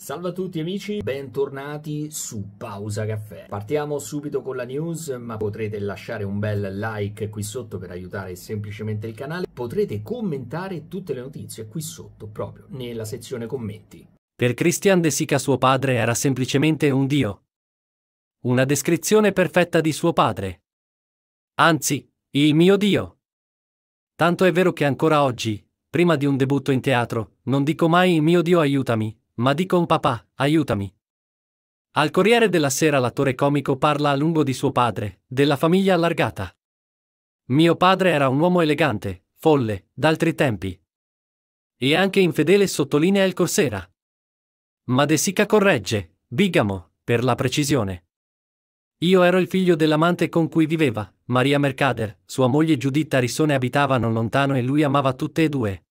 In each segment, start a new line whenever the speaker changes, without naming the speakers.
Salve a tutti amici, bentornati su Pausa Caffè. Partiamo subito con la news, ma potrete lasciare un bel like qui sotto per aiutare semplicemente il canale. Potrete commentare tutte le notizie qui sotto, proprio nella sezione commenti. Per Christian De Sica suo padre era semplicemente un dio. Una descrizione perfetta di suo padre. Anzi, il mio dio. Tanto è vero che ancora oggi, prima di un debutto in teatro, non dico mai il mio dio aiutami, ma dico con papà, aiutami. Al Corriere della Sera l'attore comico parla a lungo di suo padre, della famiglia allargata. Mio padre era un uomo elegante, folle, d'altri tempi. E anche infedele sottolinea il Corsera. Ma De Sica corregge, bigamo, per la precisione. Io ero il figlio dell'amante con cui viveva, Maria Mercader, sua moglie Giuditta Rissone abitava non lontano e lui amava tutte e due.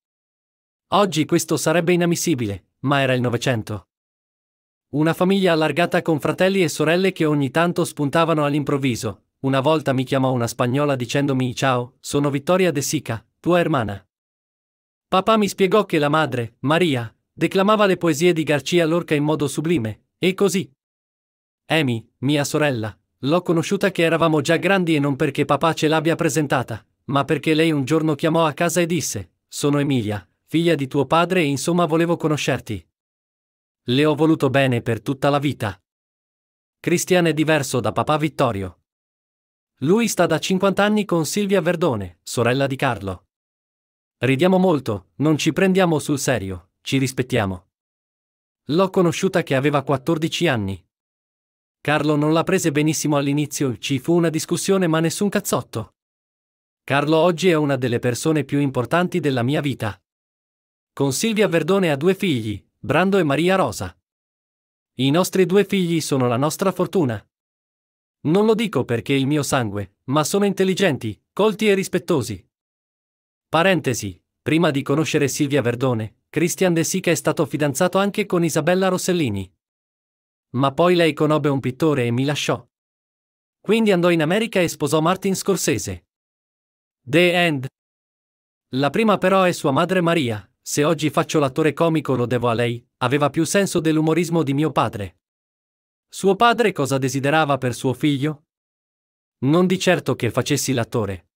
Oggi questo sarebbe inammissibile, ma era il Novecento. Una famiglia allargata con fratelli e sorelle che ogni tanto spuntavano all'improvviso. Una volta mi chiamò una spagnola dicendomi ciao, sono Vittoria De Sica, tua hermana. Papà mi spiegò che la madre, Maria, declamava le poesie di Garcia Lorca in modo sublime, e così. Amy, mia sorella, l'ho conosciuta che eravamo già grandi e non perché papà ce l'abbia presentata, ma perché lei un giorno chiamò a casa e disse, sono Emilia, figlia di tuo padre e insomma volevo conoscerti. Le ho voluto bene per tutta la vita. Christian è diverso da papà Vittorio. Lui sta da 50 anni con Silvia Verdone, sorella di Carlo. Ridiamo molto, non ci prendiamo sul serio, ci rispettiamo. L'ho conosciuta che aveva 14 anni. Carlo non la prese benissimo all'inizio, ci fu una discussione ma nessun cazzotto. Carlo oggi è una delle persone più importanti della mia vita. Con Silvia Verdone ha due figli, Brando e Maria Rosa. I nostri due figli sono la nostra fortuna. Non lo dico perché il mio sangue, ma sono intelligenti, colti e rispettosi. Parentesi, prima di conoscere Silvia Verdone, Christian De Sica è stato fidanzato anche con Isabella Rossellini. Ma poi lei conobbe un pittore e mi lasciò. Quindi andò in America e sposò Martin Scorsese. The End. La prima però è sua madre Maria, se oggi faccio l'attore comico lo devo a lei, aveva più senso dell'umorismo di mio padre. Suo padre cosa desiderava per suo figlio? Non di certo che facessi l'attore.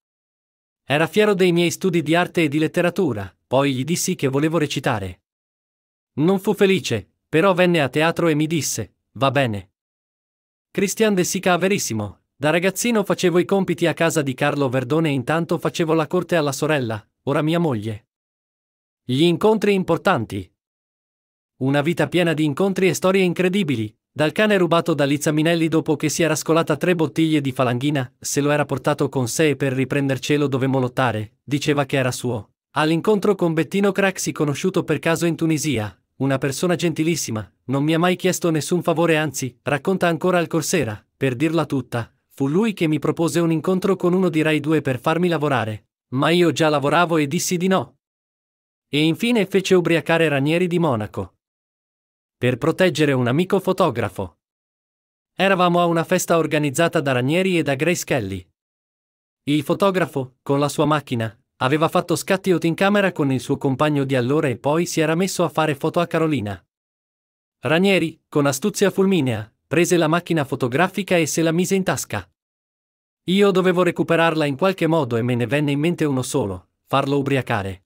Era fiero dei miei studi di arte e di letteratura, poi gli dissi che volevo recitare. Non fu felice, però venne a teatro e mi disse, va bene. Christian De Sica verissimo, da ragazzino facevo i compiti a casa di Carlo Verdone e intanto facevo la corte alla sorella, ora mia moglie. Gli incontri importanti. Una vita piena di incontri e storie incredibili. Dal cane rubato da Lizza Minelli dopo che si era scolata tre bottiglie di falanghina, se lo era portato con sé e per riprendercelo dovemmo lottare, diceva che era suo. All'incontro con Bettino Craxi conosciuto per caso in Tunisia, una persona gentilissima, non mi ha mai chiesto nessun favore anzi, racconta ancora al Corsera, per dirla tutta, fu lui che mi propose un incontro con uno di Rai 2 per farmi lavorare. Ma io già lavoravo e dissi di no. E infine fece ubriacare Ranieri di Monaco. Per proteggere un amico fotografo. Eravamo a una festa organizzata da Ranieri e da Grace Kelly. Il fotografo, con la sua macchina, aveva fatto scatti in camera con il suo compagno di allora e poi si era messo a fare foto a Carolina. Ranieri, con astuzia fulminea, prese la macchina fotografica e se la mise in tasca. Io dovevo recuperarla in qualche modo e me ne venne in mente uno solo, farlo ubriacare.